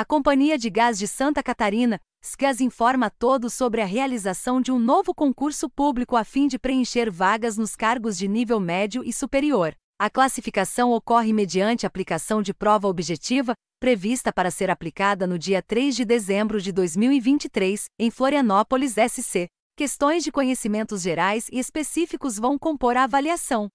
A Companhia de Gás de Santa Catarina, SGAS, informa a todos sobre a realização de um novo concurso público a fim de preencher vagas nos cargos de nível médio e superior. A classificação ocorre mediante aplicação de prova objetiva, prevista para ser aplicada no dia 3 de dezembro de 2023, em Florianópolis SC. Questões de conhecimentos gerais e específicos vão compor a avaliação.